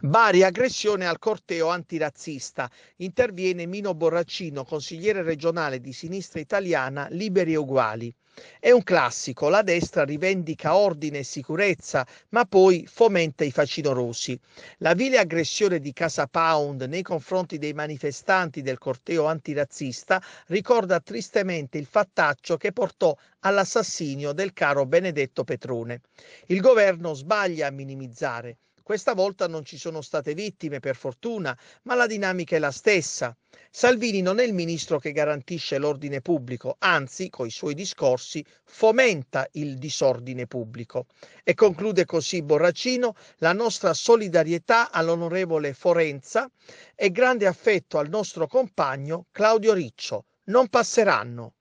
Bari aggressione al corteo antirazzista. Interviene Mino Borraccino, consigliere regionale di sinistra italiana Liberi e Uguali. È un classico, la destra rivendica ordine e sicurezza, ma poi fomenta i facinorosi. La vile aggressione di Casa Pound nei confronti dei manifestanti del corteo antirazzista ricorda tristemente il fattaccio che portò all'assassinio del caro Benedetto Petrone. Il governo sbaglia a minimizzare. Questa volta non ci sono state vittime, per fortuna, ma la dinamica è la stessa. Salvini non è il ministro che garantisce l'ordine pubblico, anzi, coi suoi discorsi, fomenta il disordine pubblico. E conclude così Borracino la nostra solidarietà all'onorevole Forenza e grande affetto al nostro compagno Claudio Riccio. Non passeranno.